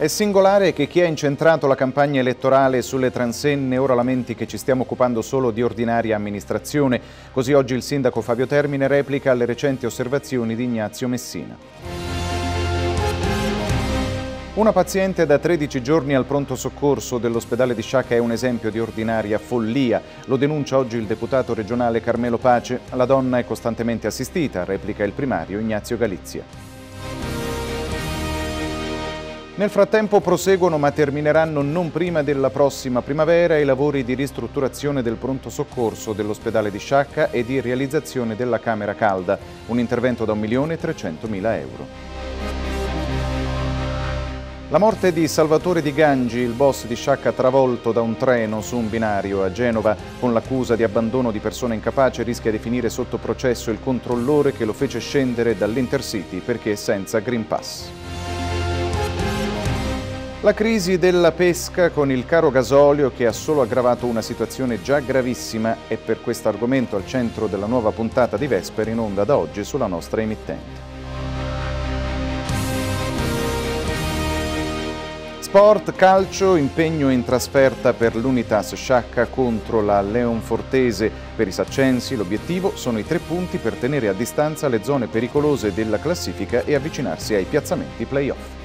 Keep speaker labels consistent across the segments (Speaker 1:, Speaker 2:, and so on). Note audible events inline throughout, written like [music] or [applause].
Speaker 1: È singolare che chi ha incentrato la campagna elettorale sulle transenne ora lamenti che ci stiamo occupando solo di ordinaria amministrazione. Così oggi il sindaco Fabio Termine replica alle recenti osservazioni di Ignazio Messina. Una paziente da 13 giorni al pronto soccorso dell'ospedale di Sciacca è un esempio di ordinaria follia. Lo denuncia oggi il deputato regionale Carmelo Pace. La donna è costantemente assistita, replica il primario Ignazio Galizia. Nel frattempo proseguono ma termineranno non prima della prossima primavera i lavori di ristrutturazione del pronto soccorso dell'ospedale di Sciacca e di realizzazione della Camera Calda, un intervento da 1.300.000 euro. La morte di Salvatore Di Gangi, il boss di Sciacca travolto da un treno su un binario a Genova, con l'accusa di abbandono di persona incapace, rischia di finire sotto processo il controllore che lo fece scendere dall'Intercity perché senza Green Pass. La crisi della pesca con il caro gasolio che ha solo aggravato una situazione già gravissima è per questo argomento al centro della nuova puntata di Vesper in onda da oggi sulla nostra emittente. Sport, calcio, impegno in trasferta per l'Unitas Sciacca contro la Leonfortese. Per i saccensi l'obiettivo sono i tre punti per tenere a distanza le zone pericolose della classifica e avvicinarsi ai piazzamenti playoff.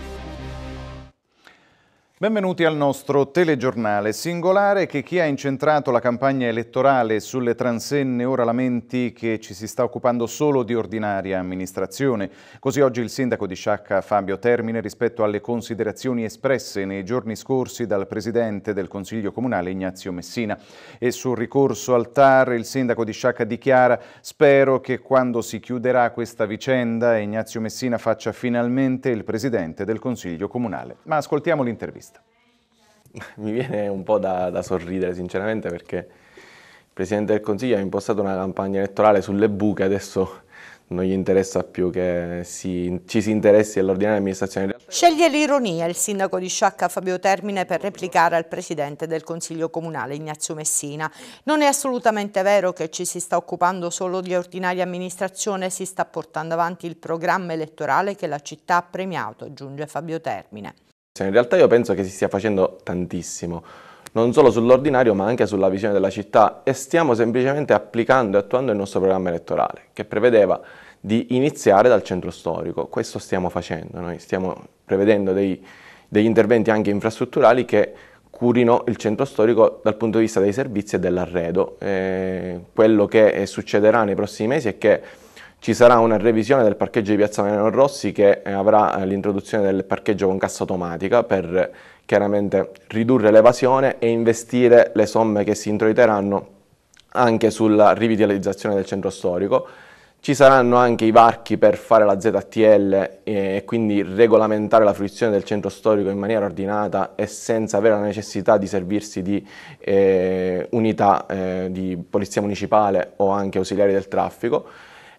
Speaker 1: Benvenuti al nostro telegiornale singolare che chi ha incentrato la campagna elettorale sulle transenne ora lamenti che ci si sta occupando solo di ordinaria amministrazione. Così oggi il sindaco di Sciacca Fabio Termine rispetto alle considerazioni espresse nei giorni scorsi dal presidente del Consiglio Comunale Ignazio Messina. E sul ricorso al TAR il sindaco di Sciacca dichiara spero che quando si chiuderà questa vicenda Ignazio Messina faccia finalmente il presidente del Consiglio Comunale. Ma ascoltiamo l'intervista questa?
Speaker 2: [laughs] Mi viene un po' da, da sorridere sinceramente perché il Presidente del Consiglio ha impostato una campagna elettorale sulle buche, adesso non gli interessa più che si, ci si interessi all'ordinaria amministrazione.
Speaker 3: Sceglie l'ironia il sindaco di Sciacca Fabio Termine per replicare al presidente del Consiglio Comunale Ignazio Messina. Non è assolutamente vero che ci si sta occupando solo di ordinaria amministrazione, si sta portando avanti il programma elettorale che la città ha premiato, aggiunge Fabio Termine.
Speaker 2: Cioè, in realtà io penso che si stia facendo tantissimo, non solo sull'ordinario ma anche sulla visione della città e stiamo semplicemente applicando e attuando il nostro programma elettorale che prevedeva di iniziare dal centro storico. Questo stiamo facendo, noi stiamo prevedendo dei, degli interventi anche infrastrutturali che curino il centro storico dal punto di vista dei servizi e dell'arredo. Eh, quello che succederà nei prossimi mesi è che ci sarà una revisione del parcheggio di Piazza Veneno Rossi che avrà eh, l'introduzione del parcheggio con cassa automatica per chiaramente ridurre l'evasione e investire le somme che si introiteranno anche sulla rivitalizzazione del centro storico. Ci saranno anche i varchi per fare la ZTL e quindi regolamentare la fruizione del centro storico in maniera ordinata e senza avere la necessità di servirsi di eh, unità eh, di polizia municipale o anche ausiliari del traffico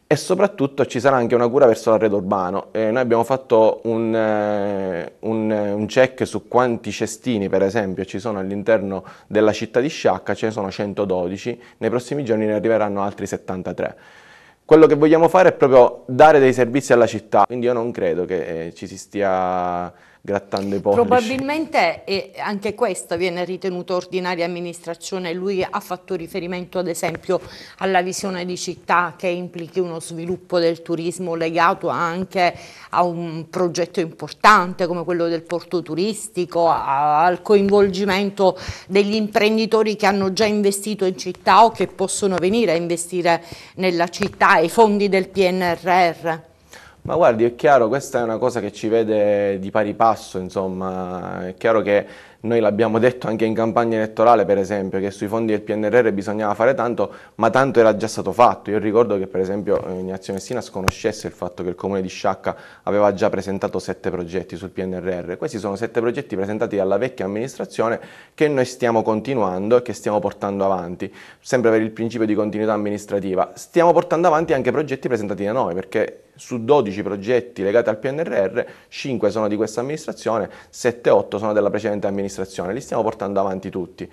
Speaker 2: e soprattutto ci sarà anche una cura verso l'arredo urbano. Eh, noi abbiamo fatto un, eh, un, eh, un, check su quanti cestini, per esempio, ci sono all'interno della città di Sciacca, ce ne sono 112, nei prossimi giorni ne arriveranno altri 73. Quello che vogliamo fare è proprio dare dei servizi alla città, quindi io non credo che eh, ci si stia grattando i pollici.
Speaker 3: Probabilmente eh, anche questa viene ritenuta ordinaria amministrazione, lui ha fatto riferimento ad esempio alla visione di città che implichi uno sviluppo del turismo legato anche a un progetto importante come quello del porto turistico, a, al coinvolgimento degli imprenditori che hanno già investito in città o che possono venire a investire nella città, ai fondi del PNRR.
Speaker 2: Ma guardi, è chiaro, questa è una cosa che ci vede di pari passo, insomma, è chiaro che noi l'abbiamo detto anche in campagna elettorale, per esempio, che sui fondi del PNRR bisognava fare tanto, ma tanto era già stato fatto. Io ricordo che, per esempio, eh, Ignazio Messina sconoscesse il fatto che il comune di Sciacca aveva già presentato sette progetti sul PNRR. Questi sono sette progetti presentati dalla vecchia amministrazione che noi stiamo continuando e che stiamo portando avanti, sempre per il principio di continuità amministrativa. Stiamo portando avanti anche progetti presentati da noi, perché su 12 progetti legati al PNRR, 5 sono di questa amministrazione, 7-8 sono della precedente amministrazione, li stiamo portando avanti tutti.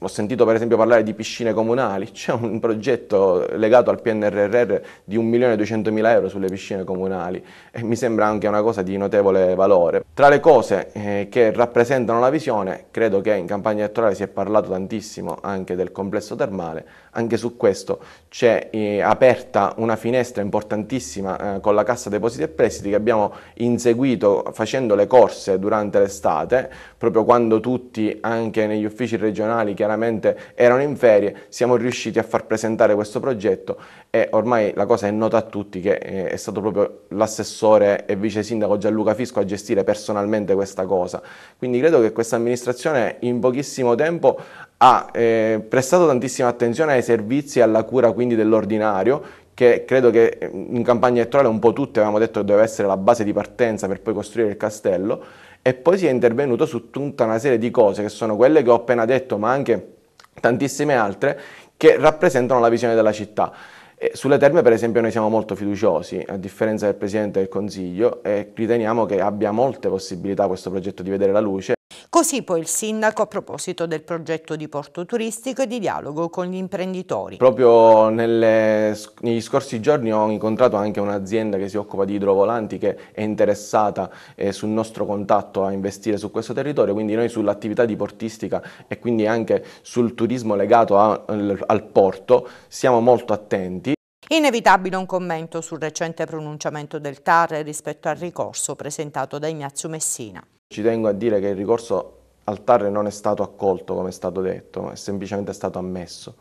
Speaker 2: Ho sentito per esempio parlare di piscine comunali, [laughs] c'è un progetto legato al PNRR di 1.200.000 euro sulle piscine comunali e mi sembra anche una cosa di notevole valore. Tra le cose eh, che rappresentano la visione, credo che in campagna elettorale si è parlato tantissimo anche del complesso termale, anche su questo c'è eh, aperta una finestra importantissima eh, con la Cassa Depositi e Prestiti che abbiamo inseguito facendo le corse durante l'estate, proprio quando tutti anche negli uffici regionali chiaramente erano in ferie, siamo riusciti a far presentare questo progetto e ormai la cosa è nota a tutti che eh, è stato proprio l'assessore e vice sindaco Gianluca Fisco a gestire personalmente questa cosa. Quindi credo che questa amministrazione in pochissimo tempo ha eh, prestato tantissima attenzione ai servizi e alla cura quindi dell'ordinario che credo che in campagna elettorale un po' tutti avevamo detto che doveva essere la base di partenza per poi costruire il castello, e poi si è intervenuto su tutta una serie di cose che sono quelle che ho appena detto, ma anche tantissime altre, che rappresentano la visione della città. E sulle terme per esempio noi siamo molto fiduciosi, a differenza del Presidente del Consiglio, e riteniamo che abbia molte possibilità questo progetto di vedere la luce. Così poi il
Speaker 3: sindaco a proposito del progetto di porto turistico e di dialogo con gli imprenditori.
Speaker 2: Proprio nelle, negli scorsi giorni ho incontrato anche un'azienda che si occupa di idrovolanti che è interessata eh, sul nostro contatto a investire su questo territorio, quindi noi sull'attività di portistica e quindi anche sul turismo legato a, al, al porto siamo molto attenti.
Speaker 3: Inevitabile un commento sul recente pronunciamento del TAR rispetto al ricorso presentato da Ignazio Messina.
Speaker 2: Ci tengo a dire che il ricorso al TAR non è stato accolto come è stato detto, ma è semplicemente stato ammesso.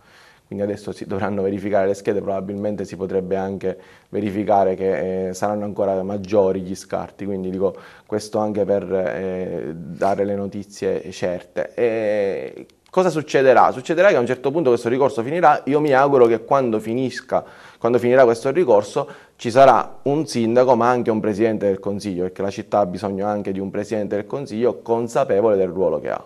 Speaker 2: Quindi adesso si dovranno verificare le schede, probabilmente si potrebbe anche verificare che eh, saranno ancora maggiori gli scarti, quindi dico questo anche per eh, dare le notizie certe. E Cosa succederà? Succederà che a un certo punto questo ricorso finirà, io mi auguro che quando finisca, quando finirà questo ricorso, ci sarà un sindaco ma anche un presidente del consiglio, perché la città ha bisogno anche di un presidente del consiglio consapevole del ruolo che ha.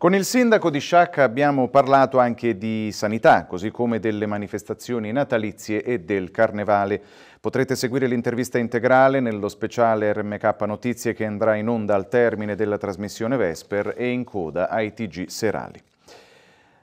Speaker 1: Con il sindaco di Sciacca abbiamo parlato anche di sanità, così come delle manifestazioni natalizie e del carnevale. Potrete seguire l'intervista integrale nello speciale RMK Notizie che andrà in onda al termine della trasmissione Vesper e in coda ai TG serali.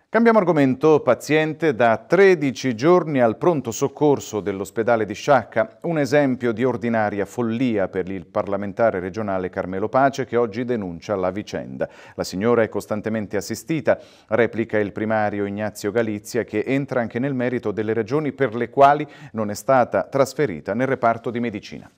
Speaker 1: Cambiamo argomento, paziente da 13 giorni al pronto soccorso dell'ospedale di Sciacca, un esempio di ordinaria follia per il parlamentare regionale Carmelo Pace che oggi denuncia la vicenda. La signora è costantemente assistita, replica il primario Ignazio Galizia che entra anche nel merito delle ragioni per le quali non è stata trasferita nel reparto di medicina.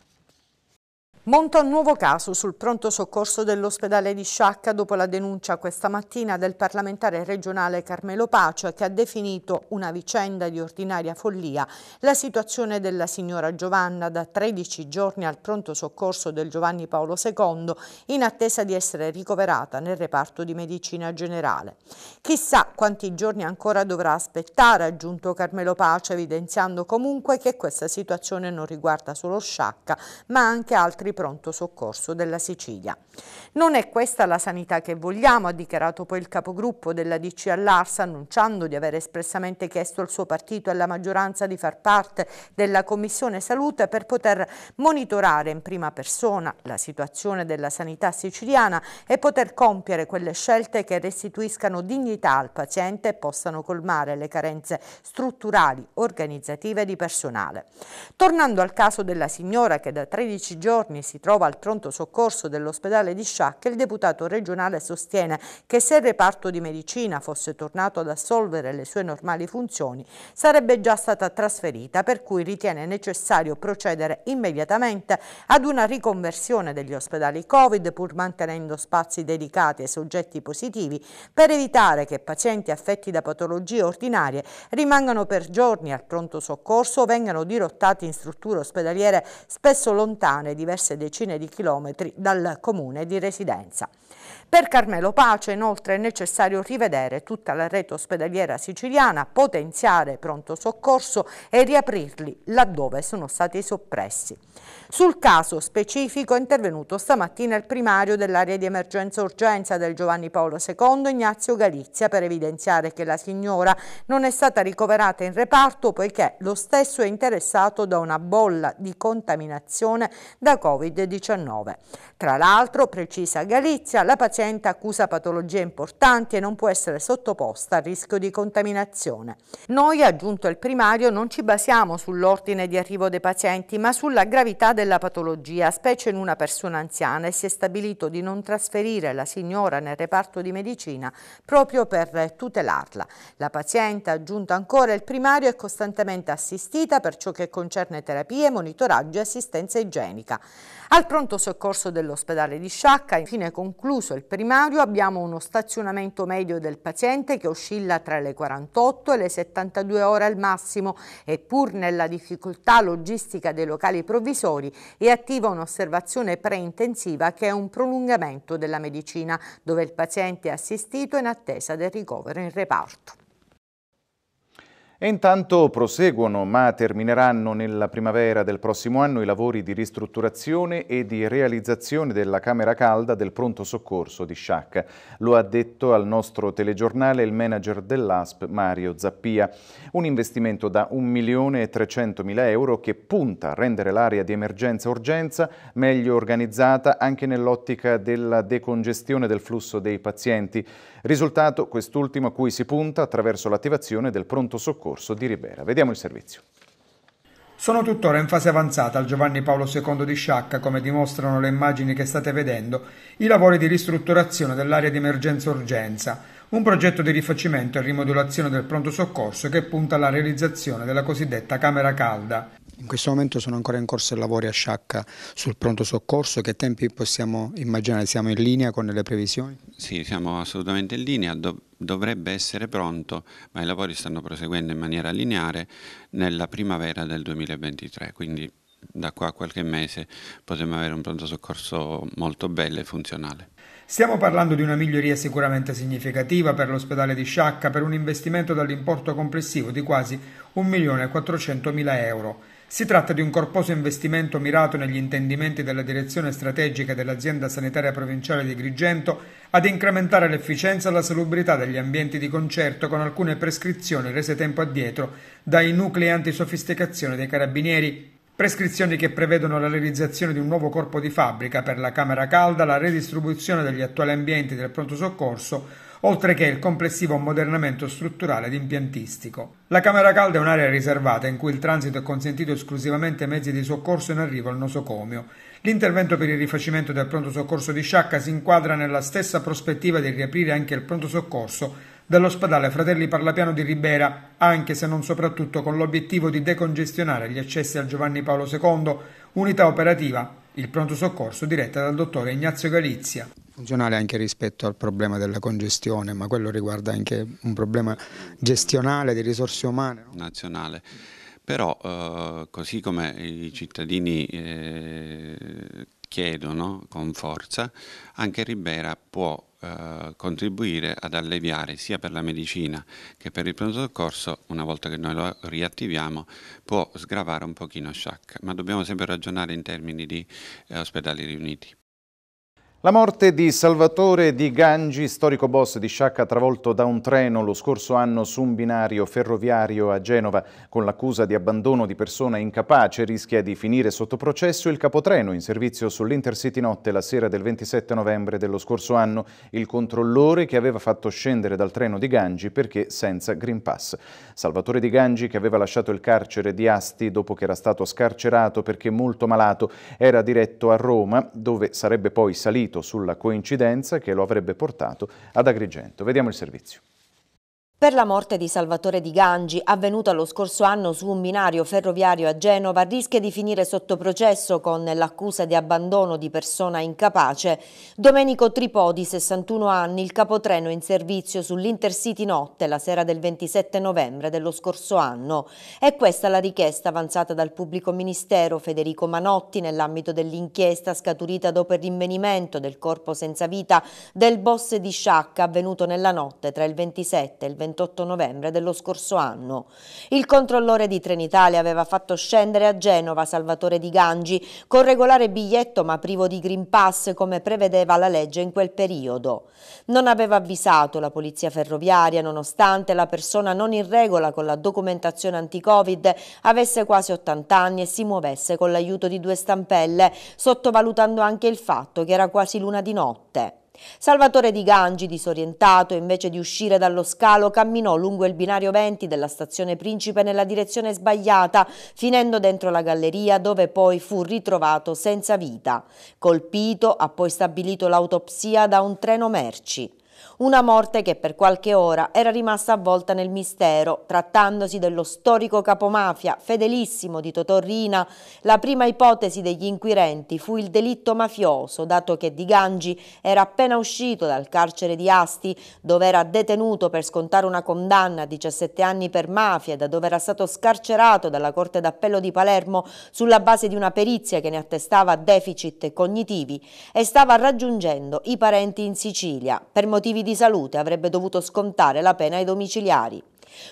Speaker 3: Monta un nuovo caso sul pronto soccorso dell'ospedale di Sciacca dopo la denuncia questa mattina del parlamentare regionale Carmelo Pacia che ha definito una vicenda di ordinaria follia la situazione della signora Giovanna da 13 giorni al pronto soccorso del Giovanni Paolo II in attesa di essere ricoverata nel reparto di medicina generale. Chissà quanti giorni ancora dovrà aspettare, ha aggiunto Carmelo Pacia evidenziando comunque che questa situazione non riguarda solo Sciacca ma anche altri pronto soccorso della Sicilia. Non è questa la sanità che vogliamo, ha dichiarato poi il capogruppo della DC all'Arsa, annunciando di aver espressamente chiesto al suo partito e alla maggioranza di far parte della Commissione Salute per poter monitorare in prima persona la situazione della sanità siciliana e poter compiere quelle scelte che restituiscano dignità al paziente e possano colmare le carenze strutturali, organizzative e di personale. Tornando al caso della signora che da 13 giorni si trova al pronto soccorso dell'ospedale di Sciacca, il deputato regionale sostiene che se il reparto di medicina fosse tornato ad assolvere le sue normali funzioni, sarebbe già stata trasferita, per cui ritiene necessario procedere immediatamente ad una riconversione degli ospedali Covid, pur mantenendo spazi dedicati ai soggetti positivi, per evitare che pazienti affetti da patologie ordinarie rimangano per giorni al pronto soccorso o vengano dirottati in strutture ospedaliere spesso lontane diverse diverse decine di chilometri dal comune di residenza. Per Carmelo Pace inoltre è necessario rivedere tutta la rete ospedaliera siciliana, potenziare pronto soccorso e riaprirli laddove sono stati soppressi. Sul caso specifico è intervenuto stamattina il primario dell'area di emergenza urgenza del Giovanni Paolo II, Ignazio Galizia, per evidenziare che la signora non è stata ricoverata in reparto poiché lo stesso è interessato da una bolla di contaminazione da Covid-19. Tra l'altro, precisa Galizia, la paziente accusa patologie importanti e non può essere sottoposta a rischio di contaminazione. Noi, aggiunto il primario, non ci basiamo sull'ordine di arrivo dei pazienti, ma sulla gravità della patologia, specie in una persona anziana, e si è stabilito di non trasferire la signora nel reparto di medicina proprio per tutelarla. La paziente, aggiunta ancora il primario, è costantemente assistita per ciò che concerne terapie, monitoraggio e assistenza igienica. Al pronto soccorso dell'ospedale di Sciacca, infine concluso il primario, abbiamo uno stazionamento medio del paziente che oscilla tra le 48 e le 72 ore al massimo e pur nella difficoltà logistica dei locali provvisori ospedali e attiva un'osservazione preintensiva che è un prolungamento della medicina, dove il paziente è assistito in attesa del ricovero in reparto.
Speaker 1: E intanto proseguono, ma termineranno nella primavera del prossimo anno i lavori di ristrutturazione e di realizzazione della Camera Calda del pronto soccorso di Sciacca. Lo ha detto al nostro telegiornale il manager dell'ASP Mario Zappia. Un investimento da 1.300.000 euro che punta a rendere l'area di emergenza-urgenza meglio organizzata anche nell'ottica della decongestione del flusso dei pazienti. Risultato quest'ultimo a cui si punta attraverso l'attivazione del pronto soccorso Corso di Ribera. Vediamo il servizio.
Speaker 4: Sono tuttora in fase avanzata al Giovanni Paolo II di Sciacca, come dimostrano le immagini che state vedendo, i lavori di ristrutturazione dell'area di emergenza-urgenza, un progetto di rifacimento e rimodulazione del pronto soccorso che punta alla realizzazione della cosiddetta camera calda. In questo momento sono ancora in corso i lavori a Sciacca sul pronto soccorso, che tempi possiamo immaginare? Siamo in linea con le previsioni?
Speaker 2: Sì, siamo assolutamente in linea, dovrebbe essere pronto, ma i lavori stanno proseguendo in maniera lineare nella primavera del 2023, quindi da qua a qualche mese potremo avere un pronto soccorso molto bello e funzionale.
Speaker 4: Stiamo parlando di una miglioria sicuramente significativa per l'ospedale di Sciacca per un investimento dall'importo complessivo di quasi 1.400.000 euro. Si tratta di un corposo investimento mirato negli intendimenti della direzione strategica dell'azienda sanitaria provinciale di Grigento ad incrementare l'efficienza e la salubrità degli ambienti di concerto con alcune prescrizioni rese tempo addietro dai nuclei antisofisticazione dei carabinieri. Prescrizioni che prevedono la realizzazione di un nuovo corpo di fabbrica per la camera calda, la redistribuzione degli attuali ambienti del pronto soccorso, oltre che il complessivo ammodernamento strutturale ed impiantistico. La camera calda è un'area riservata in cui il transito è consentito esclusivamente ai mezzi di soccorso in arrivo al nosocomio. L'intervento per il rifacimento del pronto soccorso di Sciacca si inquadra nella stessa prospettiva di riaprire anche il pronto soccorso dell'ospedale Fratelli Parlapiano di Ribera, anche se non soprattutto con l'obiettivo di decongestionare gli accessi al Giovanni Paolo II, unità operativa, il pronto soccorso diretta dal dottore Ignazio Galizia funzionale anche rispetto al problema della congestione, ma quello riguarda anche un problema gestionale di risorse umane.
Speaker 2: No? Nazionale. Però eh, così come i cittadini eh, chiedono con forza, anche Ribera può eh, contribuire ad alleviare sia per la medicina che per il pronto soccorso, una volta che noi lo riattiviamo, può sgravare un pochino Sciac, ma dobbiamo sempre ragionare in termini di eh, ospedali riuniti.
Speaker 1: La morte di Salvatore Di Gangi, storico boss di Sciacca travolto da un treno lo scorso anno su un binario ferroviario a Genova, con l'accusa di abbandono di persona incapace, rischia di finire sotto processo il capotreno in servizio sull'Intercity Notte la sera del 27 novembre dello scorso anno, il controllore che aveva fatto scendere dal treno Di Gangi perché senza Green Pass. Salvatore Di Gangi, che aveva lasciato il carcere di Asti dopo che era stato scarcerato perché molto malato, era diretto a Roma, dove sarebbe poi salito dito sulla coincidenza che lo avrebbe portato ad Agrigento. Vediamo il servizio.
Speaker 5: Per la morte di Salvatore Di Gangi, avvenuta lo scorso anno su un binario ferroviario a Genova, rischia di finire sotto processo con l'accusa di abbandono di persona incapace. Domenico Tripò, 61 anni, il capotreno in servizio sull'Intercity Notte la sera del 27 novembre dello scorso anno. È questa la richiesta avanzata dal pubblico ministero Federico Manotti nell'ambito dell'inchiesta scaturita dopo il rinvenimento del corpo senza vita del boss di Sciacca avvenuto nella notte tra il 27 e il 28 28 novembre dello scorso anno. Il controllore di Trenitalia aveva fatto scendere a Genova Salvatore Di Gangi con regolare biglietto ma privo di Green Pass come prevedeva la legge in quel periodo. Non aveva avvisato la polizia ferroviaria nonostante la persona non in regola con la documentazione anti-covid avesse quasi 80 anni e si muovesse con l'aiuto di due stampelle, sottovalutando anche il fatto che era quasi luna di notte. Salvatore Di Gangi, disorientato, invece di uscire dallo scalo, camminò lungo il binario 20 della stazione Principe nella direzione sbagliata, finendo dentro la galleria dove poi fu ritrovato senza vita. Colpito, ha poi stabilito l'autopsia da un treno merci. Una morte che per qualche ora era rimasta avvolta nel mistero, trattandosi dello storico capomafia, fedelissimo di Totorrina, la prima ipotesi degli inquirenti fu il delitto mafioso, dato che Di Gangi era appena uscito dal carcere di Asti, dove era detenuto per scontare una condanna a 17 anni per mafia, da dove era stato scarcerato dalla Corte d'Appello di Palermo sulla base di una perizia che ne attestava deficit cognitivi e stava raggiungendo i parenti in Sicilia per motivi motivi di salute avrebbe dovuto scontare la pena ai domiciliari.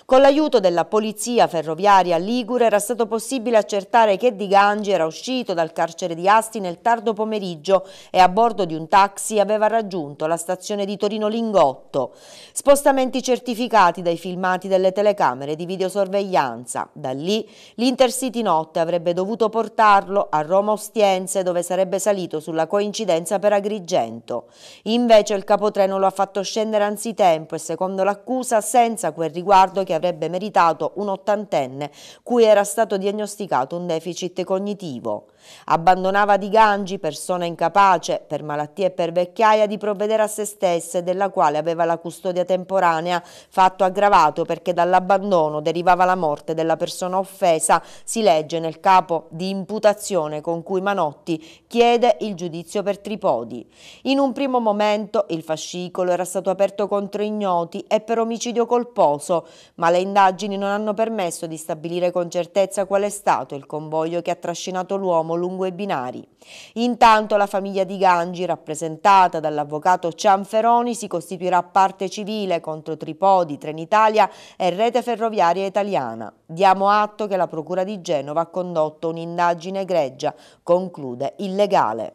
Speaker 5: Con l'aiuto della polizia ferroviaria Ligure era stato possibile accertare che Di Gangi era uscito dal carcere di Asti nel tardo pomeriggio e a bordo di un taxi aveva raggiunto la stazione di Torino Lingotto. Spostamenti certificati dai filmati delle telecamere di videosorveglianza. Da lì l'Intercity Notte avrebbe dovuto portarlo a Roma Ostiense dove sarebbe salito sulla coincidenza per Agrigento. Invece il capotreno lo ha fatto scendere anzitempo e secondo l'accusa senza quel riguardo Leonardo che avrebbe meritato un ottantenne cui era stato diagnosticato un deficit cognitivo. Abbandonava Di Gangi, persona incapace, per malattia e per vecchiaia, di provvedere a se stessa e della quale aveva la custodia temporanea, fatto aggravato perché dall'abbandono derivava la morte della persona offesa, si legge nel capo di imputazione con cui Manotti chiede il giudizio per Tripodi. In un primo momento il fascicolo era stato aperto contro ignoti e per omicidio colposo, ma le indagini non hanno permesso di stabilire con certezza qual è stato il convoglio che ha trascinato l'uomo Palermo diciamo, lungo i binari. Intanto la famiglia di Gangi, rappresentata dall'avvocato Cianferoni, si costituirà parte civile contro Tripodi, Trenitalia e Rete Ferroviaria Italiana. Diamo atto che la Procura di Genova ha condotto un'indagine egregia, conclude illegale.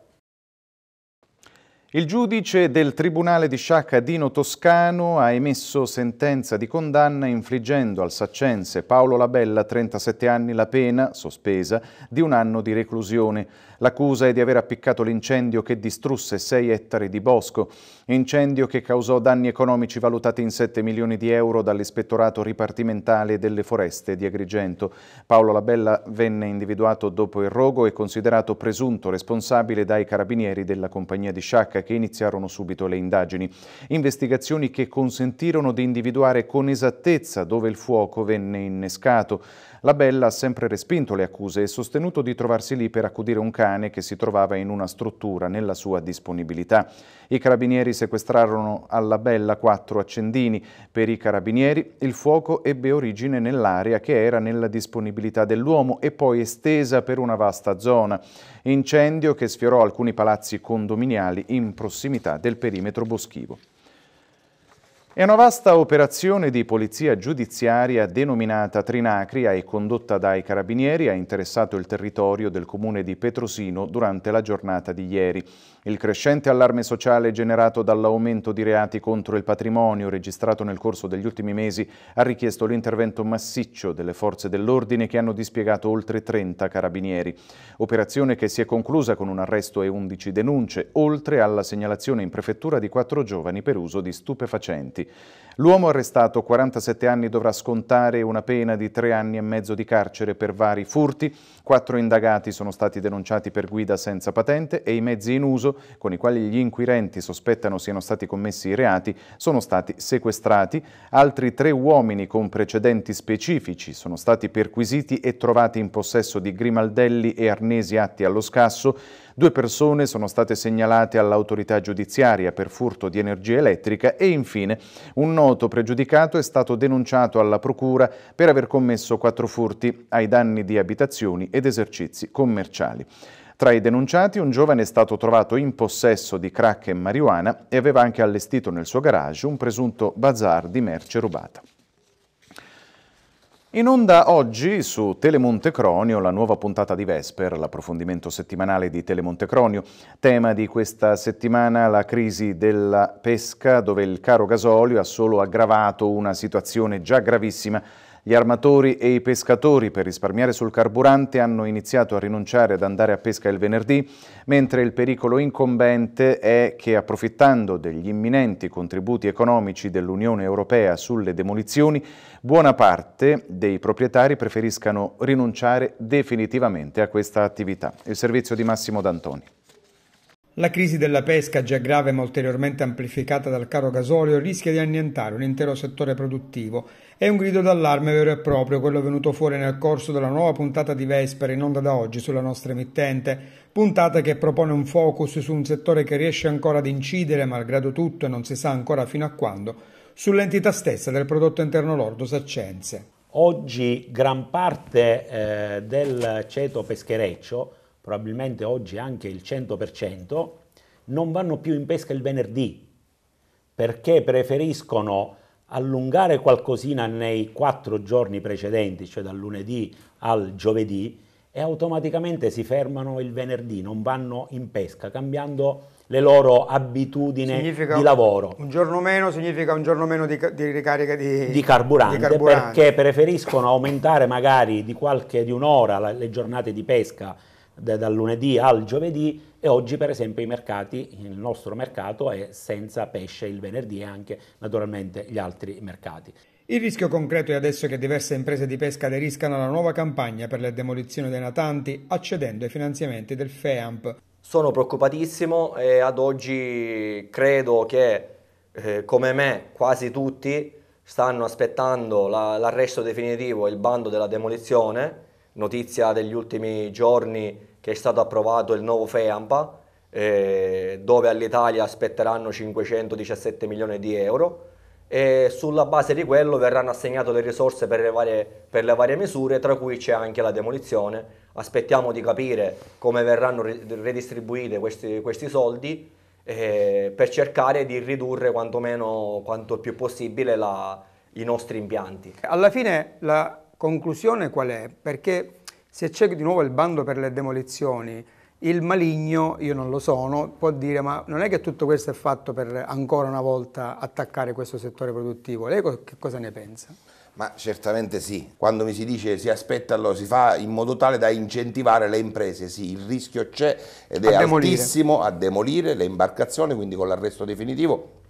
Speaker 1: Il giudice del Tribunale di Sciacca Dino Toscano ha emesso sentenza di condanna infliggendo al saccense Paolo Labella 37 anni la pena, sospesa, di un anno di reclusione. L'accusa è di aver appiccato l'incendio che distrusse 6 ettari di bosco, incendio che causò danni economici valutati in 7 milioni di euro dall'Ispettorato Ripartimentale delle Foreste di Agrigento. Paolo Labella venne individuato dopo il rogo e considerato presunto responsabile dai carabinieri della compagnia di Sciacca che iniziarono subito le indagini. Investigazioni che consentirono di individuare con esattezza dove il fuoco venne innescato, la Bella ha sempre respinto le accuse e sostenuto di trovarsi lì per accudire un cane che si trovava in una struttura nella sua disponibilità. I carabinieri sequestrarono alla Bella quattro accendini. Per i carabinieri il fuoco ebbe origine nell'area che era nella disponibilità dell'uomo e poi estesa per una vasta zona. Incendio che sfiorò alcuni palazzi condominiali in prossimità del perimetro boschivo. È una vasta operazione di polizia giudiziaria denominata Trinacria e condotta dai carabinieri ha interessato il territorio del comune di Petrosino durante la giornata di ieri. Il crescente allarme sociale generato dall'aumento di reati contro il patrimonio registrato nel corso degli ultimi mesi ha richiesto l'intervento massiccio delle forze dell'ordine che hanno dispiegato oltre 30 carabinieri. Operazione che si è conclusa con un arresto e 11 denunce, oltre alla segnalazione in prefettura di quattro giovani per uso di stupefacenti. L'uomo arrestato, a 47 anni, dovrà scontare una pena di tre anni e mezzo di carcere per vari furti. Quattro indagati sono stati denunciati per guida senza patente e i mezzi in uso, con i quali gli inquirenti sospettano siano stati commessi i reati, sono stati sequestrati. Altri tre uomini con precedenti specifici sono stati perquisiti e trovati in possesso di grimaldelli e arnesi atti allo scasso. Due persone sono state segnalate all'autorità giudiziaria per furto di energia elettrica e infine un noto pregiudicato è stato denunciato alla procura per aver commesso quattro furti ai danni di abitazioni ed esercizi commerciali. Tra i denunciati un giovane è stato trovato in possesso di crack e marijuana e aveva anche allestito nel suo garage un presunto bazar di merce rubata. In onda oggi su Telemonte Cronio la nuova puntata di Vesper, l'approfondimento settimanale di Telemonte Cronio. Tema di questa settimana la crisi della pesca dove il caro gasolio ha solo aggravato una situazione già gravissima gli armatori e i pescatori per risparmiare sul carburante hanno iniziato a rinunciare ad andare a pesca il venerdì, mentre il pericolo incombente è che approfittando degli imminenti contributi economici dell'Unione Europea sulle demolizioni, buona parte dei proprietari preferiscano rinunciare definitivamente a questa attività. Il servizio di Massimo D'Antoni.
Speaker 4: La crisi della pesca, già grave ma ulteriormente amplificata dal caro gasolio, rischia di annientare un intero settore produttivo. È un grido d'allarme vero e proprio quello venuto fuori nel corso della nuova puntata di Vespere in onda da oggi sulla nostra emittente, puntata che propone un focus su un settore che riesce ancora ad incidere, malgrado tutto e non si sa ancora fino a quando, sull'entità stessa del prodotto interno lordo saccense.
Speaker 6: Oggi gran parte eh, del ceto peschereccio probabilmente oggi anche il 100%, non vanno più in pesca il venerdì perché preferiscono allungare qualcosina nei quattro giorni precedenti, cioè dal lunedì al giovedì, e automaticamente si fermano il venerdì, non vanno in pesca, cambiando le loro abitudini significa di lavoro.
Speaker 4: Un giorno meno significa un giorno meno di, di ricarica di, di,
Speaker 6: carburante, di, carburante, perché preferiscono aumentare magari di qualche di un'ora le giornate di pesca da, dal lunedì al giovedì e oggi per esempio i mercati, il nostro mercato è senza pesce il venerdì e anche naturalmente gli altri mercati.
Speaker 4: Il rischio concreto è adesso che diverse imprese di pesca aderiscano alla nuova campagna per la demolizione dei natanti accedendo ai finanziamenti del FEAMP.
Speaker 2: Sono preoccupatissimo e ad oggi credo che eh, come me quasi tutti stanno aspettando l'arresto la, definitivo il bando della demolizione notizia degli ultimi giorni che è stato approvato il nuovo FEAMPA, eh, dove all'Italia aspetteranno 517 milioni di euro e sulla base di quello verranno assegnate le risorse per le, varie, per le varie misure, tra cui c'è anche la demolizione. Aspettiamo di capire come verranno redistribuiti questi, questi soldi eh, per cercare di ridurre quantomeno quanto più possibile la, i nostri impianti.
Speaker 4: Alla fine la Conclusione qual è? Perché se c'è di nuovo il bando per le demolizioni, il maligno, io non lo sono, può dire ma non è che tutto questo è fatto per ancora una volta attaccare questo settore produttivo. Lei che cosa ne pensa? Ma certamente
Speaker 7: sì, quando mi si dice si aspetta, allora si fa in modo tale da incentivare le imprese, sì, il rischio c'è ed è a altissimo a demolire le imbarcazioni, quindi con l'arresto definitivo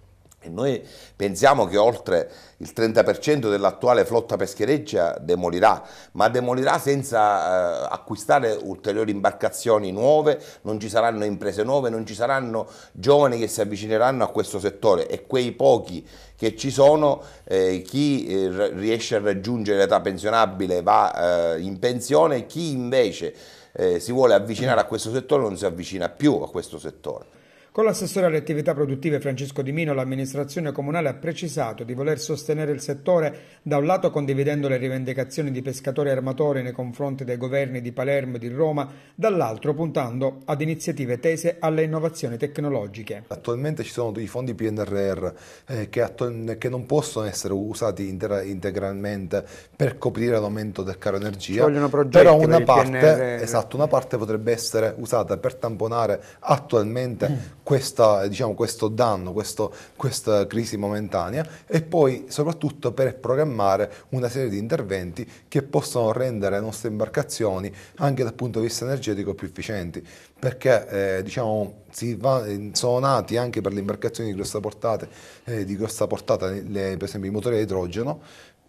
Speaker 7: e noi pensiamo che oltre il 30% dell'attuale flotta peschereccia demolirà, ma demolirà senza eh, acquistare ulteriori imbarcazioni nuove, non ci saranno imprese nuove, non ci saranno giovani che si avvicineranno a questo settore e quei pochi che ci sono, eh, chi eh, riesce a raggiungere l'età pensionabile va eh, in pensione, chi invece eh, si vuole avvicinare a questo settore non si avvicina più a questo settore.
Speaker 4: Con l'assessore alle attività produttive Francesco Di Mino, l'amministrazione comunale ha precisato di voler sostenere il settore da un lato condividendo le rivendicazioni di pescatori e armatori nei confronti dei governi di Palermo e di Roma, dall'altro puntando ad iniziative tese alle innovazioni tecnologiche.
Speaker 7: Attualmente ci sono i fondi PNRR eh, che, che, non possono essere usati integralmente per coprire l'aumento del caro energia, però una per parte, esatto, una parte, potrebbe essere usata per tamponare attualmente mm questa, diciamo, questo danno, questo, questa crisi momentanea e poi soprattutto per programmare una serie di interventi che possono rendere le nostre imbarcazioni anche dal punto di vista energetico più efficienti perché eh, diciamo, va, sono nati anche per le imbarcazioni di grossa portata, eh, di grossa portata le, per esempio i motori a idrogeno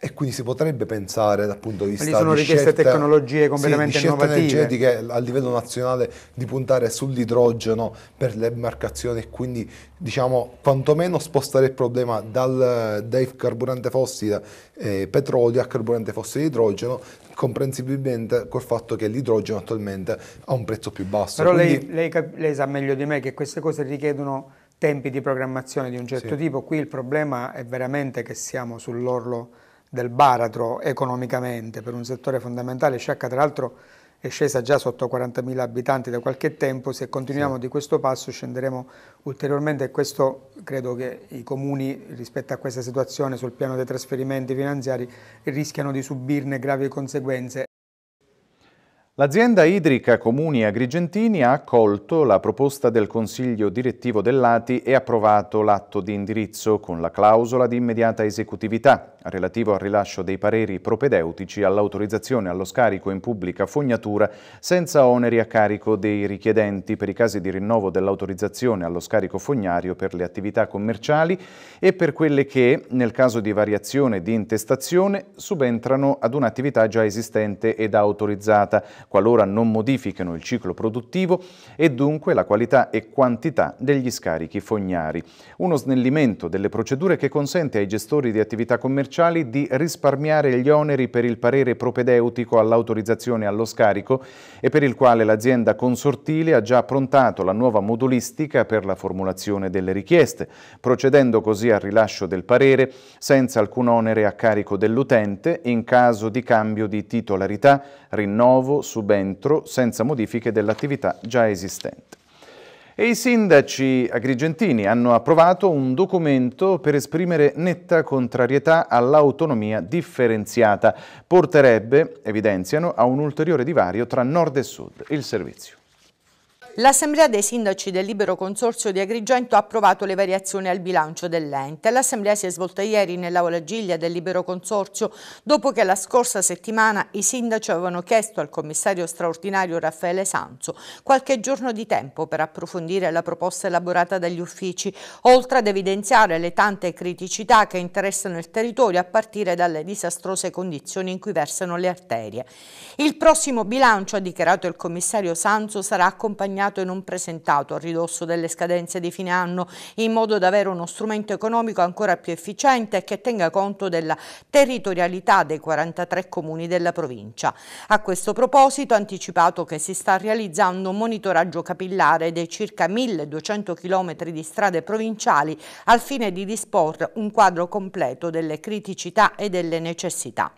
Speaker 7: e quindi si potrebbe pensare dal punto di vista Quindi sono di richieste tecnologie completamente sì, innovative. energetiche eh, a livello nazionale di puntare sull'idrogeno per le imbarcazioni e quindi diciamo quantomeno spostare il problema dal, dai carburante fossile eh, petrolio a carburante fossile idrogeno comprensibilmente col fatto che l'idrogeno attualmente ha un prezzo più basso. Però quindi...
Speaker 4: lei, lei, lei sa meglio di me che queste cose richiedono tempi di programmazione di un certo sì. tipo, qui il problema è veramente che siamo sull'orlo del baratro economicamente per un settore fondamentale. Sciacca tra l'altro è scesa già sotto 40.000 abitanti da qualche tempo, se continuiamo sì. di questo passo scenderemo ulteriormente e questo credo che i comuni rispetto a questa situazione sul piano dei trasferimenti finanziari rischiano di subirne gravi conseguenze.
Speaker 1: L'azienda idrica Comuni Agrigentini ha accolto la proposta del Consiglio direttivo dell'ATI e approvato l'atto di indirizzo con la clausola di immediata esecutività relativo al rilascio dei pareri propedeutici all'autorizzazione allo scarico in pubblica fognatura senza oneri a carico dei richiedenti per i casi di rinnovo dell'autorizzazione allo scarico fognario per le attività commerciali e per quelle che, nel caso di variazione di intestazione, subentrano ad un'attività già esistente ed autorizzata qualora non modifichino il ciclo produttivo e dunque la qualità e quantità degli scarichi fognari. Uno snellimento delle procedure che consente ai gestori di attività commerciali di risparmiare gli oneri per il parere propedeutico all'autorizzazione allo scarico e per il quale l'azienda consortile ha già approntato la nuova modulistica per la formulazione delle richieste, procedendo così al rilascio del parere senza alcun onere a carico dell'utente in caso di cambio di titolarità, rinnovo, subentro senza modifiche dell'attività già esistente. E i sindaci agrigentini hanno approvato un documento per esprimere netta contrarietà all'autonomia differenziata. Porterebbe, evidenziano, a un ulteriore divario tra nord e sud. Il servizio.
Speaker 3: L'Assemblea dei Sindaci del Libero Consorzio di Agrigento ha approvato le variazioni al bilancio dell'ente. L'Assemblea si è svolta ieri nell'Aula Giglia del Libero Consorzio dopo che la scorsa settimana i sindaci avevano chiesto al commissario straordinario Raffaele Sanzo qualche giorno di tempo per approfondire la proposta elaborata dagli uffici, oltre ad evidenziare le tante criticità che interessano il territorio a partire dalle disastrose condizioni in cui versano le arterie. Il prossimo bilancio, ha dichiarato il commissario Sanzo, sarà accompagnato esaminato e non presentato a ridosso delle scadenze di fine anno in modo da avere uno strumento economico ancora più efficiente che tenga conto della territorialità dei 43 comuni della provincia. A questo proposito ha anticipato che si sta realizzando un monitoraggio capillare dei circa 1200 km di strade provinciali al fine di disporre un quadro completo delle criticità e delle necessità.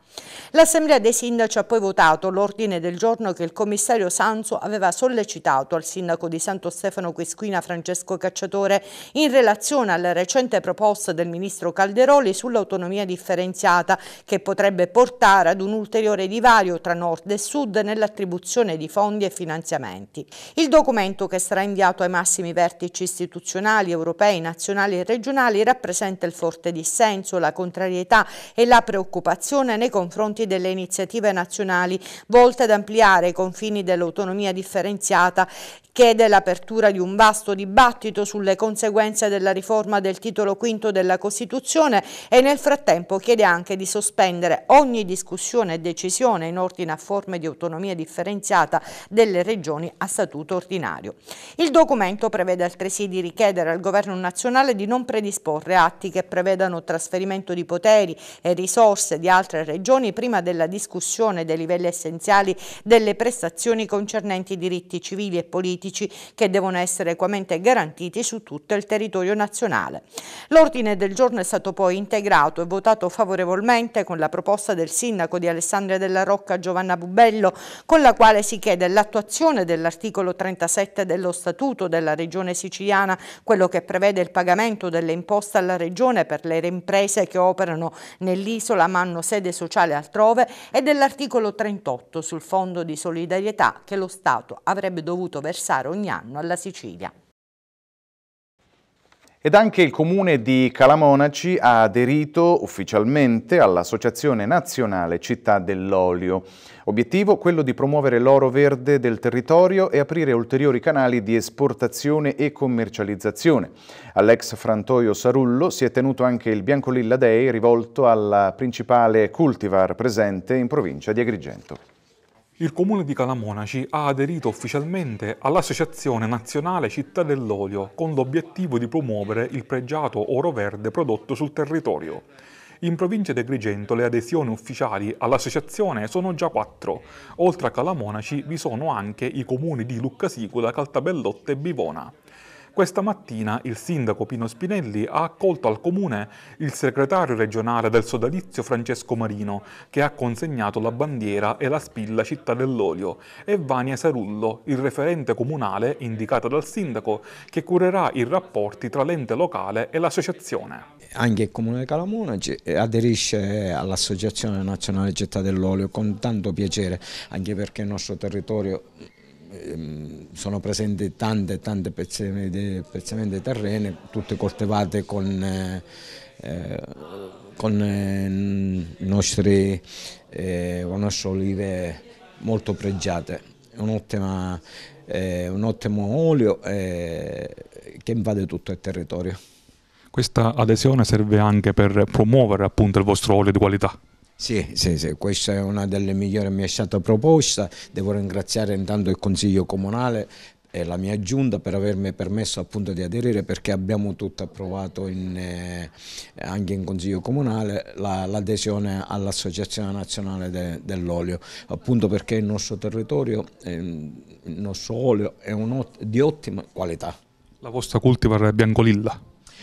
Speaker 3: L'Assemblea dei Sindaci ha poi votato l'ordine del giorno che il commissario Sanzo aveva sollecitato al sindaco sindaco di Santo Stefano Quisquina Francesco Cacciatore in relazione alla recente proposta del ministro Calderoli sull'autonomia differenziata che potrebbe portare ad un ulteriore divario tra nord e sud nell'attribuzione di fondi e finanziamenti. Il documento che sarà inviato ai massimi vertici istituzionali europei, nazionali e regionali rappresenta il forte dissenso, la contrarietà e la preoccupazione nei confronti delle iniziative nazionali volte ad ampliare i confini dell'autonomia differenziata chiede l'apertura di un vasto dibattito sulle conseguenze della riforma del titolo V della Costituzione e nel frattempo chiede anche di sospendere ogni discussione e decisione in ordine a forme di autonomia differenziata delle regioni a statuto ordinario. Il documento prevede altresì di richiedere al governo nazionale di non predisporre atti che prevedano trasferimento di poteri e risorse di altre regioni prima della discussione dei livelli essenziali delle prestazioni concernenti i diritti civili e politici politici che devono essere equamente garantiti su tutto il territorio nazionale. L'ordine del giorno è stato poi integrato e votato favorevolmente con la proposta del sindaco di Alessandria della Rocca Giovanna Bubello con la quale si chiede l'attuazione dell'articolo 37 dello Statuto della Regione Siciliana, quello che prevede il pagamento delle imposte alla Regione per le imprese che operano nell'isola ma hanno sede sociale altrove e dell'articolo 38 sul Fondo di solidarietà che lo Stato avrebbe dovuto versare affidare ogni anno alla Sicilia.
Speaker 1: Ed anche il comune di Calamonaci ha aderito ufficialmente all'Associazione Nazionale Città dell'Olio. Obiettivo quello di promuovere l'oro verde del territorio e aprire ulteriori canali di esportazione e commercializzazione. All'ex frantoio Sarullo si è tenuto anche il Biancolilla Day rivolto alla principale cultivar presente in provincia di Agrigento
Speaker 6: il comune di Calamonaci ha aderito ufficialmente all'Associazione Nazionale Città dell'Olio con l'obiettivo di promuovere il pregiato oro verde prodotto sul territorio. In provincia di Agrigento le adesioni ufficiali all'associazione sono già quattro. Oltre a Calamonaci vi sono anche i comuni di Luccasicula, Caltabellotte e Bivona. Questa mattina il sindaco Pino Spinelli ha accolto al comune il segretario regionale del sodalizio Francesco Marino, che ha consegnato la bandiera e la spilla Città dell'Olio, e Vania Sarullo, il referente comunale indicato dal sindaco, che curerà i rapporti tra l'ente locale e l'associazione.
Speaker 8: Anche il comune di Calamona aderisce all'Associazione Nazionale Città dell'Olio con tanto piacere, anche perché il nostro territorio Ehm, sono presenti tante tante pezzamenti terrene, tutte coltivate con, eh, con eh, nostre, eh, nostre olive molto pregiate. È un, eh, un ottimo olio eh, che invade tutto il territorio. Questa
Speaker 6: adesione serve anche per promuovere appunto il vostro olio di qualità?
Speaker 8: Sì, sì, sì, questa è una delle migliori mi è stata proposta, devo ringraziare intanto il Consiglio Comunale e la mia giunta per avermi permesso appunto di aderire perché abbiamo tutto approvato in, eh, anche in Consiglio Comunale l'adesione la, all'Associazione Nazionale de, dell'Olio, appunto perché il nostro territorio, eh, il nostro olio è
Speaker 9: un, di ottima qualità.
Speaker 8: La vostra cultivar è biancolilla?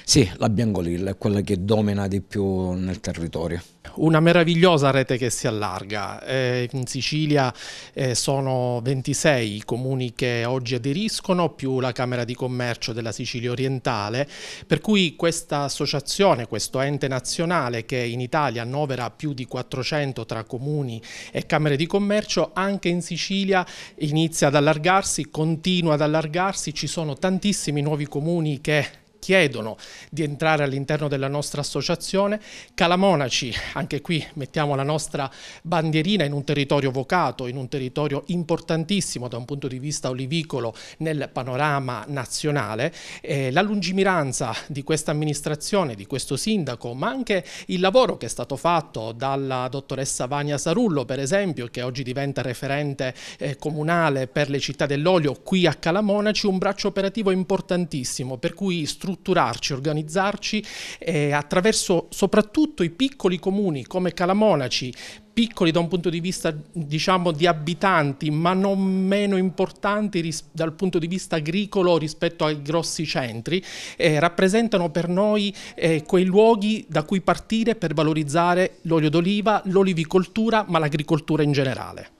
Speaker 8: Sì, la Biancolilla è quella che domina di più nel territorio.
Speaker 9: Una meravigliosa rete che si allarga. Eh, in Sicilia eh, sono 26 i comuni che oggi aderiscono, più la Camera di Commercio della Sicilia orientale, per cui questa associazione, questo ente nazionale che in Italia annovera più di 400 tra comuni e Camere di Commercio, anche in Sicilia inizia ad allargarsi, continua ad allargarsi, ci sono tantissimi nuovi comuni che chiedono di entrare all'interno della nostra associazione. Calamonaci, anche qui mettiamo la nostra bandierina in un territorio vocato, in un territorio importantissimo da un punto di vista olivicolo nel panorama nazionale. Eh, la lungimiranza di questa amministrazione, di questo sindaco, ma anche il lavoro che è stato fatto dalla dottoressa Vania Sarullo, per esempio, che oggi diventa referente eh, comunale per le città dell'olio qui a Calamonaci, un braccio operativo importantissimo per cui strutturare strutturarci, organizzarci eh, attraverso soprattutto i piccoli comuni come Calamonaci, piccoli da un punto di vista diciamo, di abitanti ma non meno importanti dal punto di vista agricolo rispetto ai grossi centri eh, rappresentano per noi eh, quei luoghi da cui partire per valorizzare l'olio d'oliva, l'olivicoltura ma l'agricoltura in generale.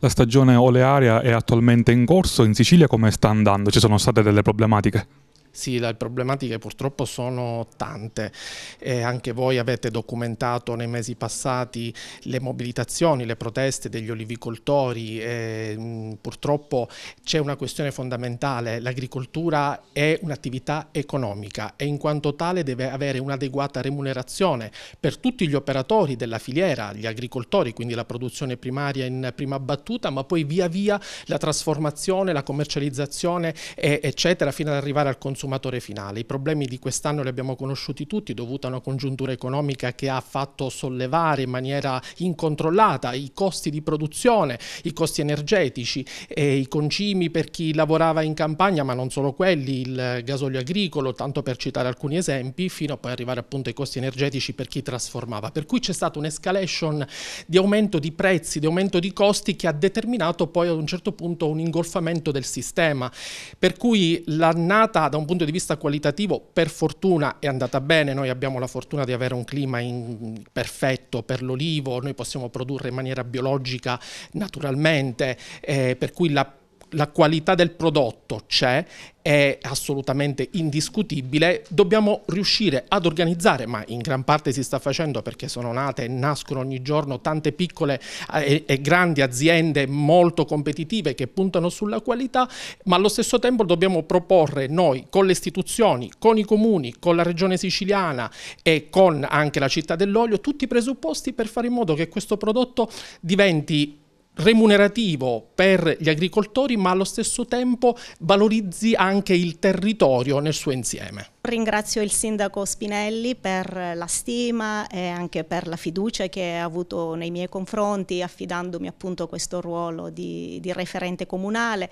Speaker 6: La stagione olearia è attualmente in corso, in Sicilia come sta andando? Ci sono state delle problematiche?
Speaker 9: Sì, le problematiche purtroppo sono tante e eh, anche voi avete documentato nei mesi passati le mobilitazioni, le proteste degli olivicoltori. E, eh, mh, mm, purtroppo c'è una questione fondamentale, l'agricoltura è un'attività economica e in quanto tale deve avere un'adeguata remunerazione per tutti gli operatori della filiera, gli agricoltori, quindi la produzione primaria in prima battuta, ma poi via via la trasformazione, la commercializzazione, e, eccetera, fino ad arrivare al consumo consumatore finale. I problemi di quest'anno li abbiamo conosciuti tutti, dovuti a una congiuntura economica che ha fatto sollevare in maniera incontrollata i costi di produzione, i costi energetici, i concimi per chi lavorava in campagna, ma non solo quelli, il gasolio agricolo, tanto per citare alcuni esempi, fino a poi arrivare appunto ai costi energetici per chi trasformava. Per cui c'è stata un'escalation di aumento di prezzi, di aumento di costi che ha determinato poi ad un certo punto un ingolfamento del sistema. Per cui l'annata da un punto punto di vista qualitativo per fortuna è andata bene, noi abbiamo la fortuna di avere un clima in, perfetto per l'olivo, noi possiamo produrre in maniera biologica naturalmente, eh, per cui la la qualità del prodotto c'è, è assolutamente indiscutibile, dobbiamo riuscire ad organizzare, ma in gran parte si sta facendo perché sono nate e nascono ogni giorno tante piccole eh, e, grandi aziende molto competitive che puntano sulla qualità, ma allo stesso tempo dobbiamo proporre noi con le istituzioni, con i comuni, con la regione siciliana e con anche la città dell'olio tutti i presupposti per fare in modo che questo prodotto diventi remunerativo per gli agricoltori ma allo stesso tempo valorizzi anche il territorio nel suo insieme.
Speaker 10: Ringrazio il sindaco Spinelli per la stima e anche per la fiducia che ha avuto nei miei confronti affidandomi appunto questo ruolo di, di referente comunale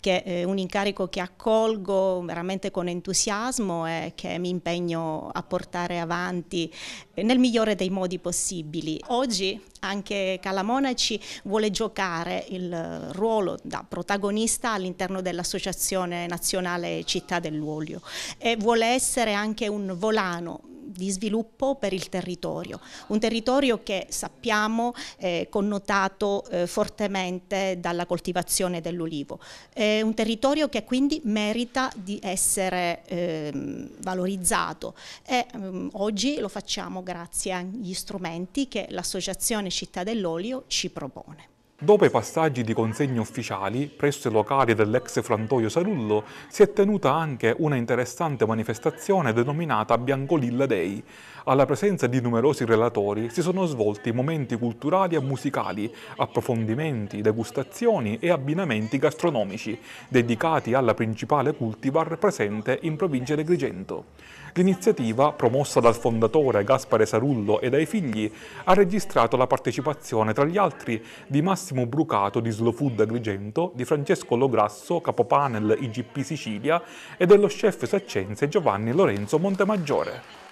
Speaker 10: che è un incarico che accolgo veramente con entusiasmo e che mi impegno a portare avanti nel migliore dei modi possibili. Oggi anche Calamonaci vuole giocare il ruolo da protagonista all'interno dell'Associazione Nazionale Città dell'Olio e vuole essere anche un volano di sviluppo per il territorio, un territorio che sappiamo eh, connotato eh, fortemente dalla coltivazione dell'olivo, un territorio che quindi merita di essere eh, valorizzato e ehm, oggi lo facciamo grazie agli strumenti che l'Associazione Città dell'Olio ci propone.
Speaker 6: Dopo i passaggi di consegne ufficiali presso i locali dell'ex frantoio Sarullo si è tenuta anche una interessante manifestazione denominata Biancolilla Day, alla presenza di numerosi relatori si sono svolti momenti culturali e musicali, approfondimenti, degustazioni e abbinamenti gastronomici, dedicati alla principale cultivar presente in provincia di Agrigento. L'iniziativa, promossa dal fondatore Gaspare Sarullo e dai figli, ha registrato la partecipazione, tra gli altri, di Massimo Brucato di Slow Food Agrigento, di Francesco Lograsso, capopanel IGP Sicilia e dello chef saccense Giovanni Lorenzo Montemaggiore.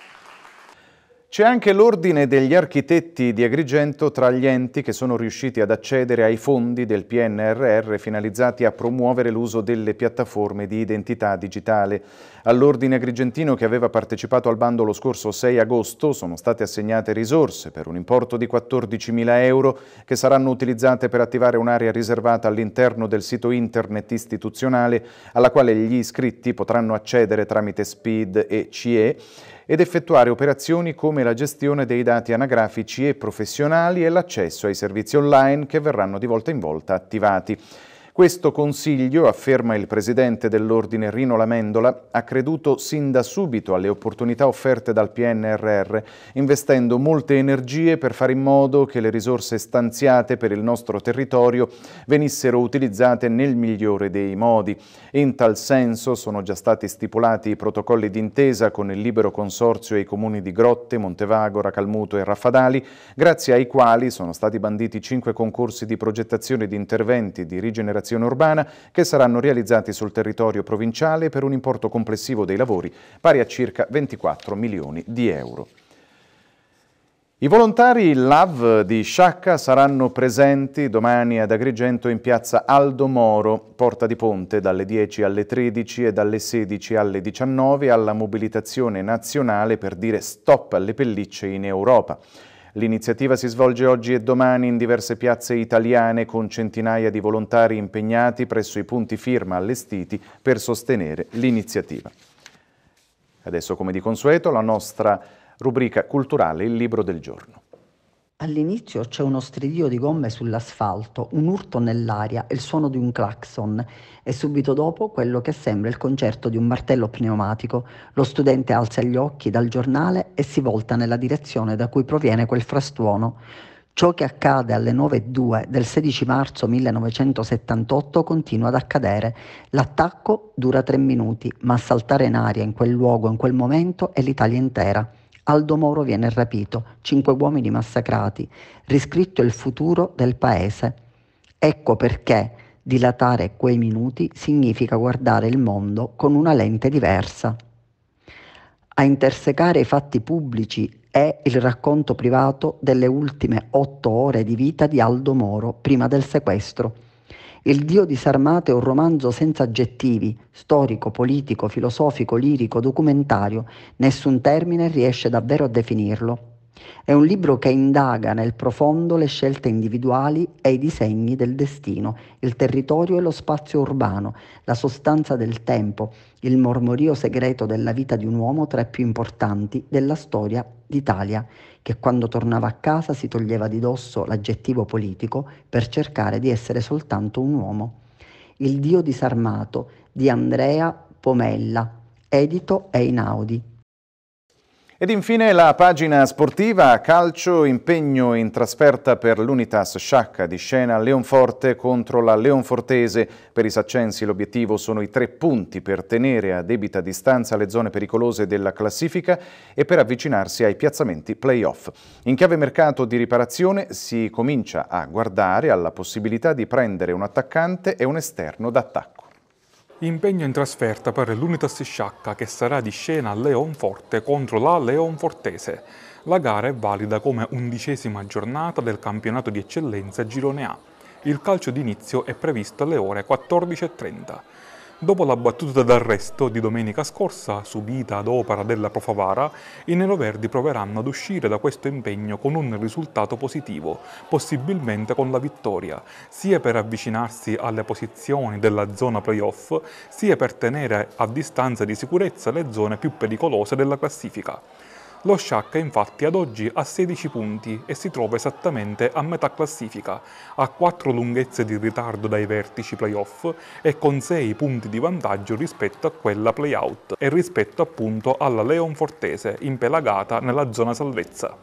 Speaker 1: C'è anche l'Ordine degli Architetti di Agrigento tra gli enti che sono riusciti ad accedere ai fondi del PNRR finalizzati a promuovere l'uso delle piattaforme di identità digitale. All'Ordine Agrigentino che aveva partecipato al bando lo scorso 6 agosto sono state assegnate risorse per un importo di 14.000 euro che saranno utilizzate per attivare un'area riservata all'interno del sito internet istituzionale alla quale gli iscritti potranno accedere tramite SPID e CE ed effettuare operazioni come la gestione dei dati anagrafici e professionali e l'accesso ai servizi online che verranno di volta in volta attivati. Questo consiglio, afferma il presidente dell'Ordine Rino Lamendola, ha creduto sin da subito alle opportunità offerte dal PNRR, investendo molte energie per fare in modo che le risorse stanziate per il nostro territorio venissero utilizzate nel migliore dei modi. In tal senso sono già stati stipulati i protocolli d'intesa con il libero consorzio e i comuni di Grotte, Montevagora, Calmuto e Raffadali, grazie ai quali sono stati banditi cinque concorsi di progettazione di interventi di rigenerazione rigenerazione urbana che saranno realizzati sul territorio provinciale per un importo complessivo dei lavori pari a circa 24 milioni di euro. I volontari LAV di Sciacca saranno presenti domani ad Agrigento in piazza Aldo Moro, Porta di Ponte, dalle 10 alle 13 e dalle 16 alle 19 alla mobilitazione nazionale per dire stop alle pellicce in Europa. L'iniziativa si svolge oggi e domani in diverse piazze italiane con centinaia di volontari impegnati presso i punti firma allestiti per sostenere l'iniziativa. Adesso, come di consueto, la nostra rubrica culturale Il libro del giorno.
Speaker 11: All'inizio c'è uno stridio di gomme sull'asfalto, un urto nell'aria e il suono di un clacson e subito dopo quello che sembra il concerto di un martello pneumatico. Lo studente alza gli occhi dal giornale e si volta nella direzione da cui proviene quel frastuono. Ciò che accade alle 9.02 del 16 marzo 1978 continua ad accadere. L'attacco dura tre minuti, ma a saltare in aria in quel luogo, in quel momento, è l'Italia intera. Aldo Moro viene rapito, cinque uomini massacrati, riscritto il futuro del paese. Ecco perché dilatare quei minuti significa guardare il mondo con una lente diversa. A intersecare i fatti pubblici è il racconto privato delle ultime otto ore di vita di Aldo Moro prima del sequestro. Il Dio disarmato è un romanzo senza aggettivi, storico, politico, filosofico, lirico, documentario, nessun termine riesce davvero a definirlo. È un libro che indaga nel profondo le scelte individuali e i disegni del destino, il territorio e lo spazio urbano, la sostanza del tempo, il mormorio segreto della vita di un uomo tra i più importanti della storia d'Italia, che quando tornava a casa si toglieva di dosso l'aggettivo politico per cercare di essere soltanto un uomo. Il Dio disarmato di Andrea Pomella, edito Einaudi. Ed
Speaker 1: infine la pagina sportiva, calcio, impegno in trasferta per l'Unitas Sciacca di scena Leonforte contro la Leonfortese. Per i saccensi l'obiettivo sono i tre punti per tenere a debita distanza le zone pericolose della classifica e per avvicinarsi ai piazzamenti playoff. In chiave mercato di riparazione si comincia a guardare alla possibilità di prendere un attaccante e un esterno d'attacco.
Speaker 6: Impegno in trasferta per l'Unitas Sciacca che sarà di scena a Leonforte contro la Leonfortese. La gara è valida come undicesima giornata del campionato di eccellenza Girone A. Il calcio d'inizio è previsto alle ore 14.30 dopo la battuta d'arresto di domenica scorsa subita ad opera della Profavara, i neroverdi proveranno ad uscire da questo impegno con un risultato positivo, possibilmente con la vittoria, sia per avvicinarsi alle posizioni della zona playoff, sia per tenere a distanza di sicurezza le zone più pericolose della classifica. Lo Sciacca infatti ad oggi ha 16 punti e si trova esattamente a metà classifica, a 4 lunghezze di ritardo dai vertici playoff e con 6 punti di vantaggio rispetto a quella playout e rispetto appunto alla Leonfortese impelagata nella zona salvezza.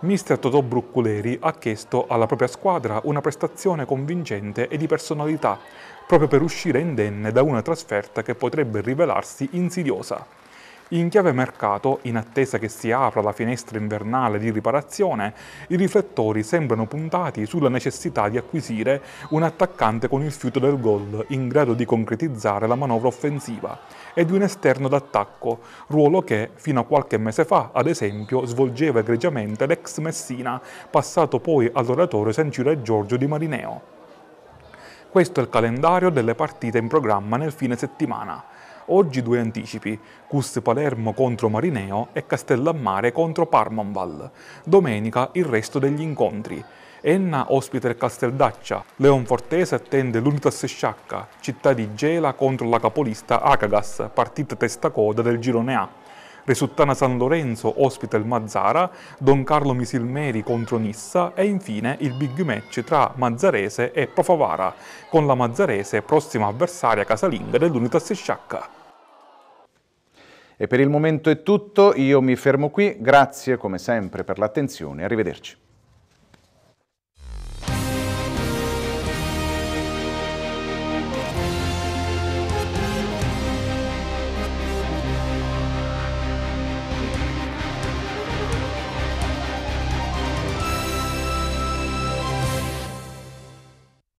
Speaker 6: Mister Totò Brucculeri ha chiesto alla propria squadra una prestazione convincente e di personalità, proprio per uscire indenne da una trasferta che potrebbe rivelarsi insidiosa. In chiave mercato, in attesa che si apra la finestra invernale di riparazione, i riflettori sembrano puntati sulla necessità di acquisire un attaccante con il fiuto del gol in grado di concretizzare la manovra offensiva ed un esterno d'attacco, ruolo che fino a qualche mese fa, ad esempio, svolgeva egregiamente l'ex Messina, passato poi all'oratore San Ciro e Giorgio di Marineo. Questo è il calendario delle partite in programma nel fine settimana. Oggi due anticipi, Cus Palermo contro Marineo e Castellammare contro Parmanval. Domenica il resto degli incontri. Enna ospita il Casteldaccia, Leonfortese attende l'Unitas Sciacca, Città di Gela contro la capolista Acagas, partita testa coda del girone A. Resuttana San Lorenzo ospita il Mazzara, Don Carlo Misilmeri contro Nissa e infine il big match tra Mazzarese e Profavara, con la Mazzarese prossima avversaria casalinga
Speaker 1: dell'Unità Sciacca. E per il momento è tutto, io mi fermo qui, grazie come sempre per l'attenzione, arrivederci.